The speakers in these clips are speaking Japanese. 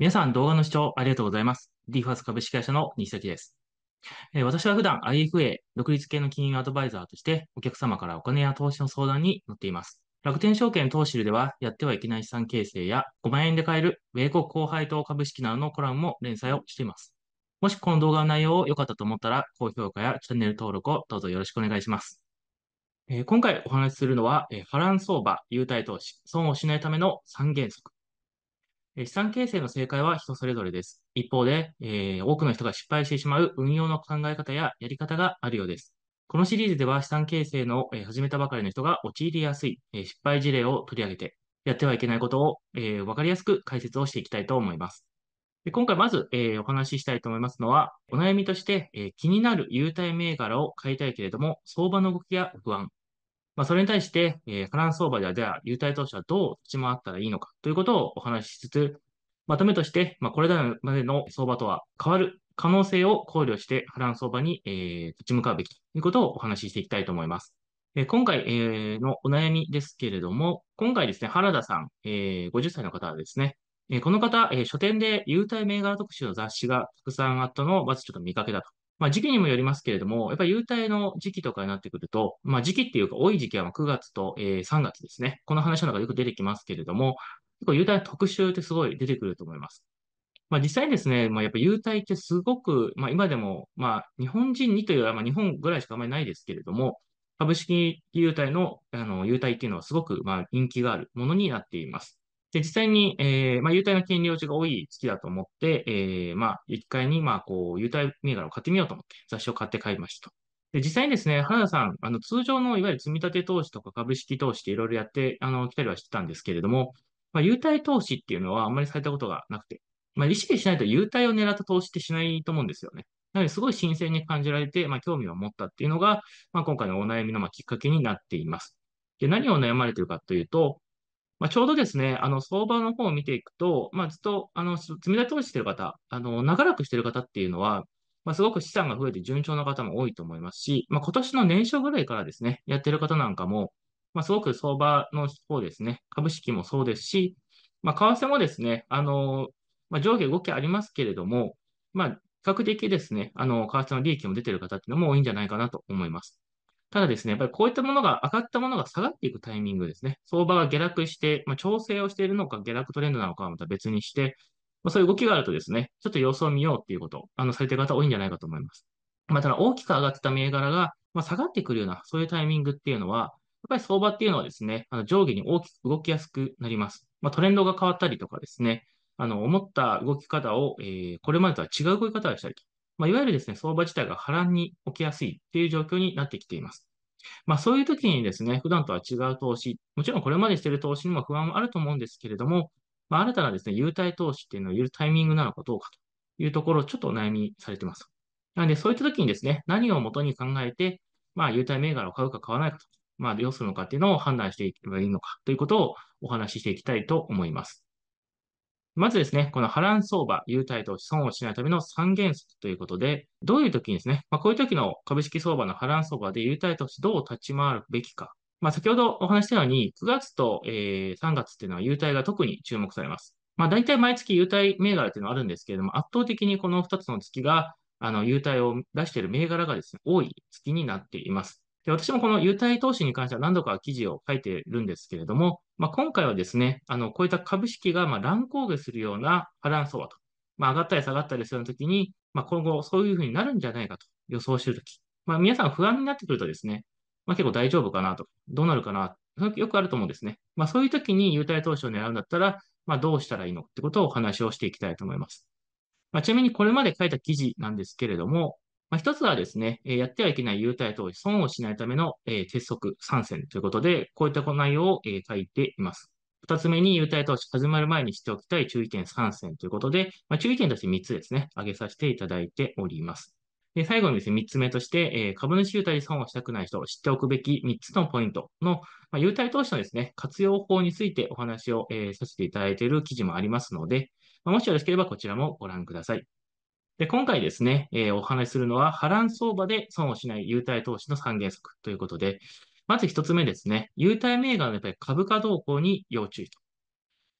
皆さん動画の視聴ありがとうございます。DFAS 株式会社の西崎です。え私は普段 IFA、独立系の金融アドバイザーとしてお客様からお金や投資の相談に乗っています。楽天証券投資ルではやってはいけない資産形成や5万円で買える米国高配当株式などのコラムも連載をしています。もしこの動画の内容を良かったと思ったら高評価やチャンネル登録をどうぞよろしくお願いします。え今回お話しするのは、え波乱相場、優待投資、損をしないための三原則資産形成の正解は人それぞれです。一方で、えー、多くの人が失敗してしまう運用の考え方ややり方があるようです。このシリーズでは資産形成の、え始めたばかりの人が陥りやすい、え失敗事例を取り上げて、やってはいけないことを、えー、分かりやすく解説をしていきたいと思います。で今回まず、えお話ししたいと思いますのは、お悩みとして、え気になる優待銘柄を買いたいけれども、相場の動きや不安、まあ、それに対して、えー、波乱相場では、では、優待投資はどう立ち回ったらいいのかということをお話ししつつ、まとめとして、まあ、これらまでの相場とは変わる可能性を考慮して、波乱相場に、えー、立ち向かうべきということをお話ししていきたいと思います。えー、今回、えー、のお悩みですけれども、今回ですね、原田さん、えー、50歳の方はですね、えこの方、え書店で優待銘柄特集の雑誌がたくさんあったのを、まずちょっと見かけたと。まあ、時期にもよりますけれども、やっぱり優待の時期とかになってくると、まあ、時期っていうか、多い時期は9月と、えー、3月ですね。この話の中でよく出てきますけれども、結構優待特集ってすごい出てくると思います。まあ、実際にですね、まあ、やっぱ優待ってすごく、まあ、今でも、まあ、日本人にというよりは、ま日本ぐらいしかあまりないですけれども、株式優待の、あの、優待っていうのはすごく、まあ、人気があるものになっています。で、実際に、えー、まあ、優待の権利落ちが多い月だと思って、えー、まあ、一回に、まあ、こう、優待銘柄を買ってみようと思って、雑誌を買って買いました。で、実際にですね、原田さん、あの、通常のいわゆる積立投資とか株式投資っていろいろやって、あの、来たりはしてたんですけれども、まあ、優待投資っていうのはあんまりされたことがなくて、まあ、意識しないと優待を狙った投資ってしないと思うんですよね。なので、すごい新鮮に感じられて、まあ、興味を持ったっていうのが、まあ、今回のお悩みのまあきっかけになっています。で、何を悩まれているかというと、まあ、ちょうどですね、あの、相場の方を見ていくと、まあ、ずっと、あの、積み立て投資してる方、あの、長らくしてる方っていうのは、まあ、すごく資産が増えて順調な方も多いと思いますし、まあ、今年の年初ぐらいからですね、やってる方なんかも、まあ、すごく相場の方ですね、株式もそうですし、まあ、為替もですね、あの、まあ、上下動きありますけれども、まあ、比較的ですね、あの、為替の利益も出てる方っていうのも多いんじゃないかなと思います。ただですね、やっぱりこういったものが、上がったものが下がっていくタイミングですね。相場が下落して、まあ、調整をしているのか、下落トレンドなのかはまた別にして、まあ、そういう動きがあるとですね、ちょっと様子を見ようっていうことあの、されてる方多いんじゃないかと思います。まあ、ただ大きく上がってた銘柄が、まあ、下がってくるような、そういうタイミングっていうのは、やっぱり相場っていうのはですね、あの上下に大きく動きやすくなります。まあ、トレンドが変わったりとかですね、あの、思った動き方を、えー、これまでとは違う動き方をしたりとまあ、いわゆるですね、相場自体が波乱に起きやすいという状況になってきています。まあ、そういう時にですね、普段とは違う投資、もちろんこれまでしている投資にも不安はあると思うんですけれども、まあ、新たなですね、優待投資っていうのを言うタイミングなのかどうかというところをちょっとお悩みされています。なので、そういった時にですね、何をもとに考えて、まあ、優待銘柄を買うか買わないかと、まあ、どうするのかっていうのを判断していけばいいのかということをお話ししていきたいと思います。まずですね、この波乱相場、優待と損をしないための3原則ということで、どういう時にですね、まあ、こういう時の株式相場の波乱相場で優待としてどう立ち回るべきか。まあ、先ほどお話したように、9月と、えー、3月っていうのは優待が特に注目されます。まあ、大体毎月優待銘柄っていうのはあるんですけれども、圧倒的にこの2つの月が、あの、優待を出している銘柄がですね、多い月になっています。で私もこの優待投資に関しては何度か記事を書いてるんですけれども、まあ、今回はですね、あの、こういった株式がま乱高下するような波乱相場と、まあ、上がったり下がったりするときに、まあ、今後そういうふうになるんじゃないかと予想してるとき、まあ、皆さん不安になってくるとですね、まあ、結構大丈夫かなと、どうなるかな、よくあると思うんですね。まあ、そういうときに優待投資を狙うんだったら、まあ、どうしたらいいのってことをお話をしていきたいと思います。まあ、ちなみにこれまで書いた記事なんですけれども、まあ、一つはですね、えやってはいけない優待投資、損をしないための、え鉄則参戦ということで、こういった内容を、え書いています。二つ目に優待投資始まる前にしておきたい注意点参戦ということで、まあ、注意点として三つですね、挙げさせていただいております。で最後にですね、三つ目として、えー、株主優待で損をしたくない人、を知っておくべき三つのポイントの、まあ、優待投資のですね、活用法についてお話を、えー、させていただいている記事もありますので、まあ、もしよろしければこちらもご覧ください。で、今回ですね、えー、お話しするのは、波乱相場で損をしない優待投資の3原則ということで、まず1つ目ですね、優待銘柄のやっぱり株価動向に要注意と。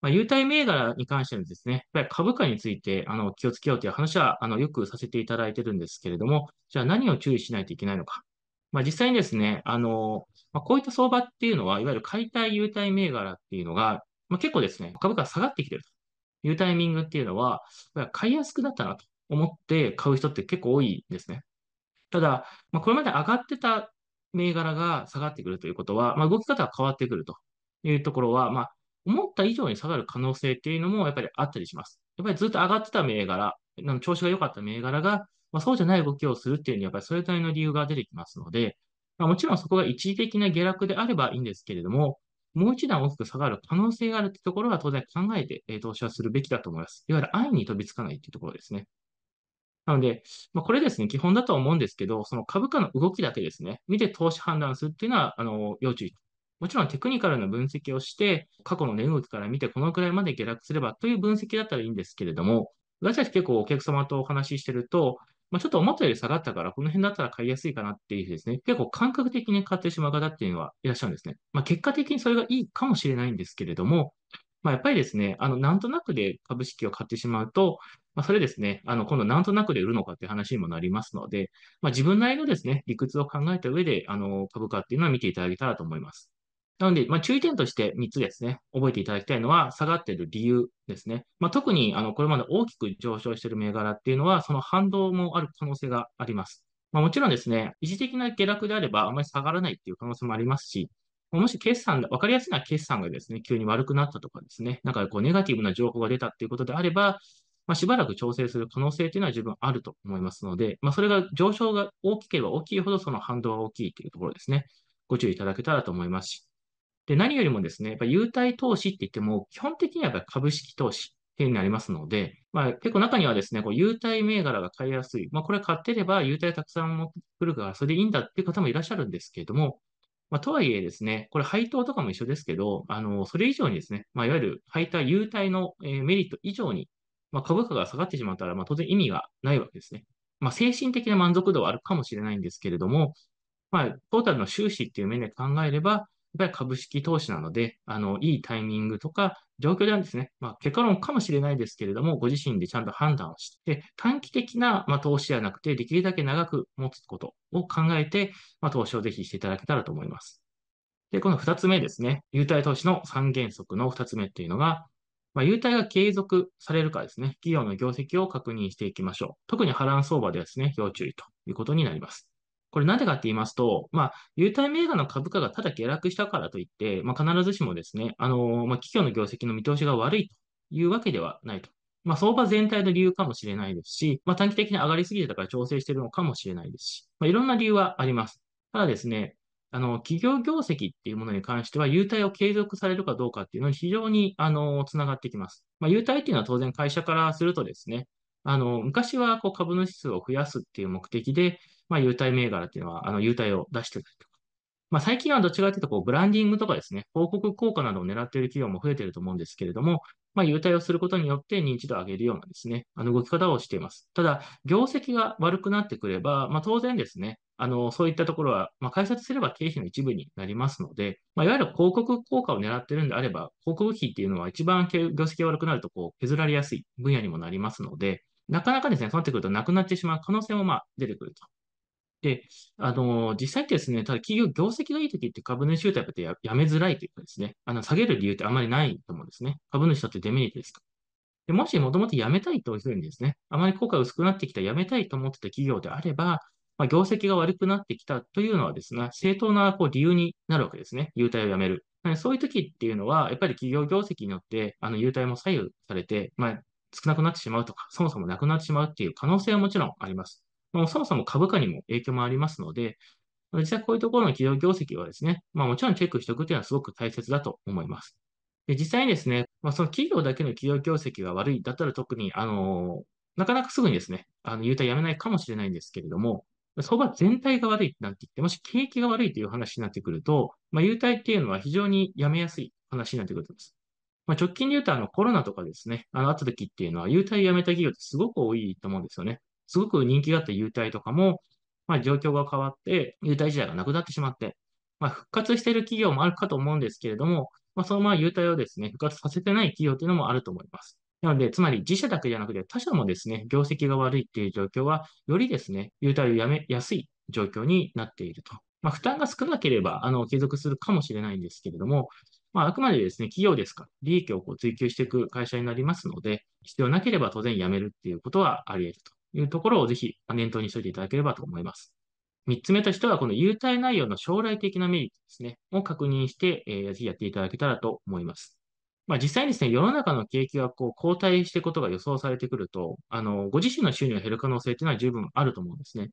まあ、優待銘柄に関してはですね、やっぱり株価についてあの気をつけようという話はあのよくさせていただいてるんですけれども、じゃあ何を注意しないといけないのか。まあ、実際にですね、あの、まあ、こういった相場っていうのは、いわゆる解体優待銘柄っていうのが、まあ、結構ですね、株価が下がってきてるというタイミングっていうのは、買いやすくなったなと思って買う人って結構多いんですね。ただ、まあ、これまで上がってた銘柄が下がってくるということは、まあ、動き方が変わってくるというところは、まあ、思った以上に下がる可能性っていうのもやっぱりあったりします。やっぱりずっと上がってた銘柄、調子が良かった銘柄が、まあ、そうじゃない動きをするっていうのは、やっぱりそれなりの理由が出てきますので、まあ、もちろんそこが一時的な下落であればいいんですけれども、もう一段大きく下がる可能性があるってところは当然考えて、投資はするべきだと思います。いわゆる安易に飛びつかないっていうところですね。なので、まあ、これですね、基本だと思うんですけど、その株価の動きだけですね、見て投資判断するっていうのは、あの、要注意。もちろんテクニカルな分析をして、過去の値動きから見てこのくらいまで下落すればという分析だったらいいんですけれども、私たち結構お客様とお話ししてると、まあ、ちょっと思ったより下がったから、この辺だったら買いやすいかなっていうですね、結構感覚的に買ってしまう方っていうのはいらっしゃるんですね。まあ、結果的にそれがいいかもしれないんですけれども、まあ、やっぱりですね、あの、なんとなくで株式を買ってしまうと、まあ、それですね、あの、今度なんとなくで売るのかっていう話にもなりますので、まあ、自分なりのですね、理屈を考えた上で、あの、株価っていうのは見ていただけたらと思います。なので、まあ、注意点として3つですね、覚えていただきたいのは、下がっている理由ですね。まあ、特に、あの、これまで大きく上昇している銘柄っていうのは、その反動もある可能性があります。まあ、もちろんですね、一時的な下落であれば、あまり下がらないっていう可能性もありますし、もし決算が、わかりやすいのは決算がですね、急に悪くなったとかですね、なんかこうネガティブな情報が出たっていうことであれば、まあ、しばらく調整する可能性というのは十分あると思いますので、まあ、それが上昇が大きければ大きいほどその反動が大きいというところですね。ご注意いただけたらと思いますし。で、何よりもですね、やっぱ優待投資って言っても、基本的にはやっぱ株式投資ってになりますので、まあ、結構中にはですね、こう優待銘柄が買いやすい。まあ、これ買ってれば優待たくさん持ってくるから、それでいいんだっていう方もいらっしゃるんですけれども、まあ、とはいえですね、これ配当とかも一緒ですけど、あの、それ以上にですね、まあ、いわゆる配当、優待の、えメリット以上にまあ、株価が下がってしまったら、まあ、当然意味がないわけですね。まあ、精神的な満足度はあるかもしれないんですけれども、まあ、トータルの収支っていう面で考えれば、やっぱり株式投資なので、あの、いいタイミングとか、状況ではですね、まあ、結果論かもしれないですけれども、ご自身でちゃんと判断をして、短期的な、まあ、投資ではなくて、できるだけ長く持つことを考えて、まあ、投資をぜひしていただけたらと思います。で、この二つ目ですね、優待投資の三原則の二つ目っていうのが、まあ、優待が継続されるかですね、企業の業績を確認していきましょう。特に波乱相場ではですね、要注意ということになります。これなぜかって言いますと、まあ、優待銘柄の株価がただ下落したからといって、まあ、必ずしもですね、あのまあ、企業の業績の見通しが悪いというわけではないと。まあ、相場全体の理由かもしれないですし、まあ、短期的に上がりすぎてたから調整してるのかもしれないですし、まあ、いろんな理由はあります。ただですね、あの、企業業績っていうものに関しては、優待を継続されるかどうかっていうのに非常に、あの、つながってきます。まあ、優待っていうのは当然会社からするとですね、あの、昔はこう株主数を増やすっていう目的で、まあ、優待銘柄っていうのは、あの、優待を出してたりとか。まあ、最近はどっちかというと、こう、ブランディングとかですね、報告効果などを狙っている企業も増えていると思うんですけれども、まあ、優待をすることによって認知度を上げるようなですね、あの動き方をしています。ただ、業績が悪くなってくれば、まあ、当然ですね、あの、そういったところは、まあ、解説すれば経費の一部になりますので、まあ、いわゆる広告効果を狙ってるんであれば、広告費っていうのは一番業績が悪くなると、こう、削られやすい分野にもなりますので、なかなかですね、そうなってくるとなくなってしまう可能性もまあ出てくるとで、あの、実際ってですね、ただ企業業績がいい時って株主優待ってややめづらいというかですね、あの、下げる理由ってあまりないと思うんですね。株主だってデメリットですから。でもしもともと辞めたいというふうにですね、あまり効果が薄くなってきた、辞めたいと思ってた企業であれば、まあ、業績が悪くなってきたというのはですね、正当なこう理由になるわけですね。優待をやめる。そういう時っていうのは、やっぱり企業業績によって、あの、優待も左右されて、まあ、少なくなってしまうとか、そもそもなくなってしまうっていう可能性はもちろんあります。もうそもそも株価にも影響もありますので、実際こういうところの企業業績はですね、まあもちろんチェックしておくというのはすごく大切だと思います。で実際にですね、まあその企業だけの企業業績が悪いだったら特に、あの、なかなかすぐにですね、あの、優待やめないかもしれないんですけれども、相場全体が悪いなんて言って、もし景気が悪いという話になってくると、まあ、優待っていうのは非常にやめやすい話になってくると思います。まあ、直近で言うとあのコロナとかですね、あの、あった時っていうのは、優待やめた企業ってすごく多いと思うんですよね。すごく人気があった優待とかも、まあ、状況が変わって、優待自体がなくなってしまって、まあ、復活している企業もあるかと思うんですけれども、まあ、そのまま優待をですね、復活させてない企業というのもあると思います。なので、つまり自社だけじゃなくて他社もですね、業績が悪いっていう状況は、よりですね、優待をやめやすい状況になっていると。まあ、負担が少なければ、あの、継続するかもしれないんですけれども、まあ、あくまでですね、企業ですから、利益をこう追求していく会社になりますので、必要なければ当然辞めるっていうことはあり得ると。いうところをぜひ念頭にしておいていただければと思います。3つ目としては、この優待内容の将来的なメリットですね、を確認して、ぜひやっていただけたらと思います。まあ、実際にですね、世の中の景気がこう後退していくことが予想されてくると、あの、ご自身の収入が減る可能性っていうのは十分あると思うんですね。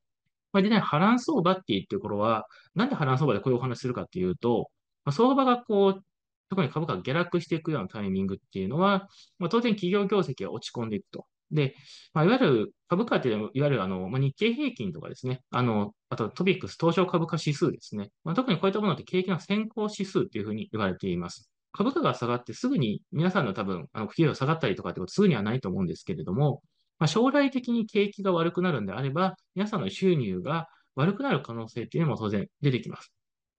まあ、でね、波乱相場っていうところは、なんで波乱相場でこういうお話するかっていうと、まあ、相場がこう、特に株価が下落していくようなタイミングっていうのは、まあ、当然企業業績が落ち込んでいくと。で、まあ、いわゆる株価というのは、いわゆるあの、まあ、日経平均とかですね、あの、あとトピックス、東証株価指数ですね。まあ、特にこういったものって景気の先行指数というふうに言われています。株価が下がってすぐに皆さんの多分、あの、業が下がったりとかってことすぐにはないと思うんですけれども、まあ、将来的に景気が悪くなるんであれば、皆さんの収入が悪くなる可能性っていうのも当然出てきます。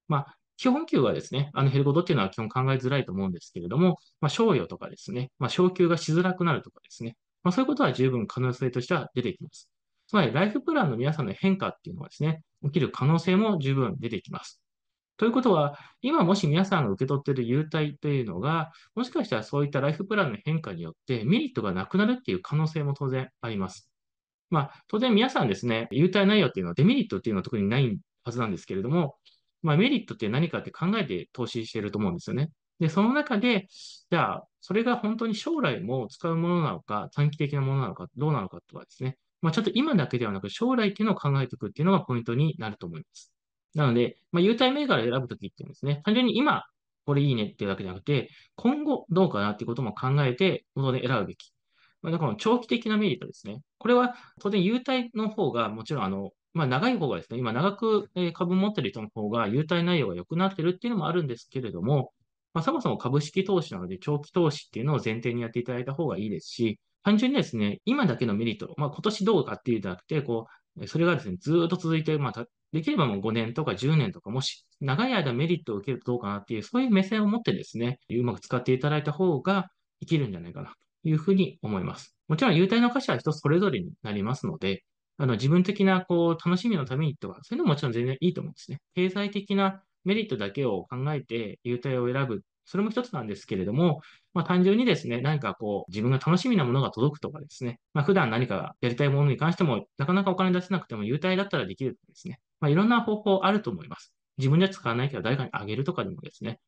まあ、基本給はですね、あの減ることっていうのは基本考えづらいと思うんですけれども、まあ、賞与とかですね、まあ、昇給がしづらくなるとかですね、まあ、そういうことは十分可能性としては出てきます。つまり、ライフプランの皆さんの変化っていうのはですね、起きる可能性も十分出てきます。ということは、今もし皆さんが受け取っている優待というのが、もしかしたらそういったライフプランの変化によってメリットがなくなるっていう可能性も当然あります。まあ、当然皆さんですね、優待内容っていうのはデメリットっていうのは特にないはずなんですけれども、まあ、メリットって何かって考えて投資していると思うんですよね。で、その中で、じゃあ、それが本当に将来も使うものなのか、短期的なものなのか、どうなのかとかですね。まあ、ちょっと今だけではなく、将来っていうのを考えていくっていうのがポイントになると思います。なので、まあ、優待銘柄を選ぶときっていうんですね、単純に今、これいいねっていうだけじゃなくて、今後どうかなっていうことも考えて、もので選ぶべき。まあ、だから長期的なメリットですね。これは当然優待の方が、もちろんあの、まあ、長い方がですね、今長く株持ってる人の方が優待内容が良くなってるっていうのもあるんですけれども、まあ、そもそも株式投資なので長期投資っていうのを前提にやっていただいた方がいいですし、単純にですね、今だけのメリット、まあ、今年どうかっていうじゃなくて、こう、それがですね、ずっと続いて、まあ、できればもう5年とか10年とか、もし長い間メリットを受けるとどうかなっていう、そういう目線を持ってですね、うまく使っていただいた方が生きるんじゃないかなというふうに思います。もちろん、優待の価値は人それぞれになりますので、あの、自分的な、こう、楽しみのためにとか、そういうのももちろん全然いいと思うんですね。経済的なメリットだけを考えて優待を選ぶ。それも一つなんですけれども、まあ、単純にですね、何かこう、自分が楽しみなものが届くとかですね、まあ、普段何かやりたいものに関しても、なかなかお金出せなくても、優待だったらできるとかですね、まあ、いろんな方法あると思います。自分じゃ使わないけど、誰かにあげるとかでもですね、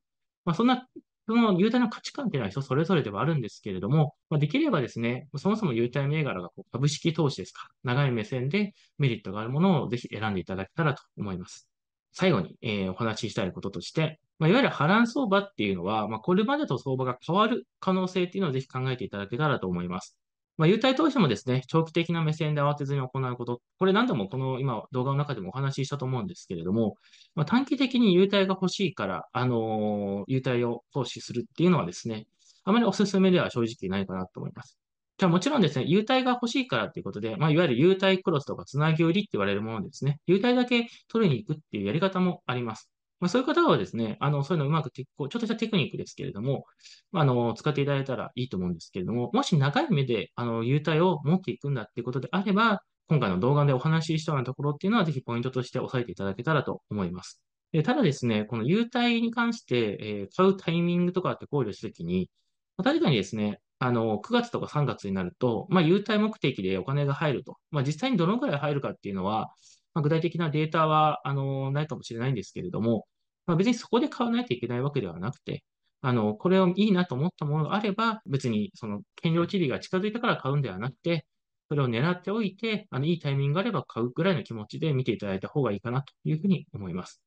まあ、そんなその優待の価値観っていうのは人それぞれではあるんですけれども、まあ、できればですね、そもそも優待銘柄がこう株式投資ですか、長い目線でメリットがあるものをぜひ選んでいただけたらと思います。最後に、えー、お話ししたいこととして、まあ、いわゆる波乱相場っていうのは、まあ、これまでと相場が変わる可能性っていうのをぜひ考えていただけたらと思います。まあ、優待投資もですね、長期的な目線で慌てずに行うこと、これ何度もこの今動画の中でもお話ししたと思うんですけれども、まあ、短期的に優待が欲しいから、あのー、優待を投資するっていうのはですね、あまりお勧めでは正直ないかなと思います。じゃあもちろんですね、優待が欲しいからっていうことで、まあ、いわゆる優待クロスとかつなぎ売りって言われるものですね、優待だけ取りに行くっていうやり方もあります。まあ、そういう方はですね、あの、そういうのうまくちょっとしたテクニックですけれども、あの、使っていただいたらいいと思うんですけれども、もし長い目で、あの、優待を持っていくんだっていうことであれば、今回の動画でお話ししたようなところっていうのは、ぜひポイントとして押さえていただけたらと思います。でただですね、この優待に関して、えー、買うタイミングとかって考慮するときに、確かにですね、あの、9月とか3月になると、まあ、優待目的でお金が入ると。まあ、実際にどのぐらい入るかっていうのは、まあ、具体的なデータは、あの、ないかもしれないんですけれども、まあ、別にそこで買わないといけないわけではなくて、あの、これをいいなと思ったものがあれば、別にその、権利地理が近づいたから買うんではなくて、それを狙っておいて、あの、いいタイミングがあれば買うぐらいの気持ちで見ていただいた方がいいかなというふうに思います。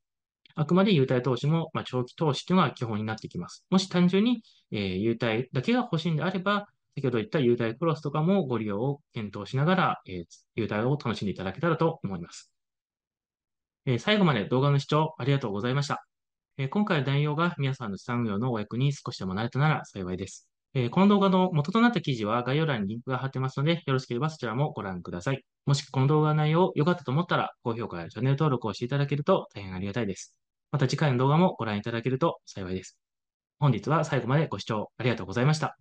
あくまで優待投資も、まあ、長期投資というのが基本になってきます。もし単純に、えー、優待だけが欲しいんであれば、先ほど言った優待クロスとかもご利用を検討しながら、えー、優待を楽しんでいただけたらと思います。えー、最後まで動画の視聴ありがとうございました。えー、今回の内容が皆さんの資産運用のお役に少しでもなれたなら幸いです。えー、この動画の元となった記事は概要欄にリンクが貼ってますので、よろしければそちらもご覧ください。もしこの動画の内容良かったと思ったら、高評価やチャンネル登録をしていただけると大変ありがたいです。また次回の動画もご覧いただけると幸いです。本日は最後までご視聴ありがとうございました。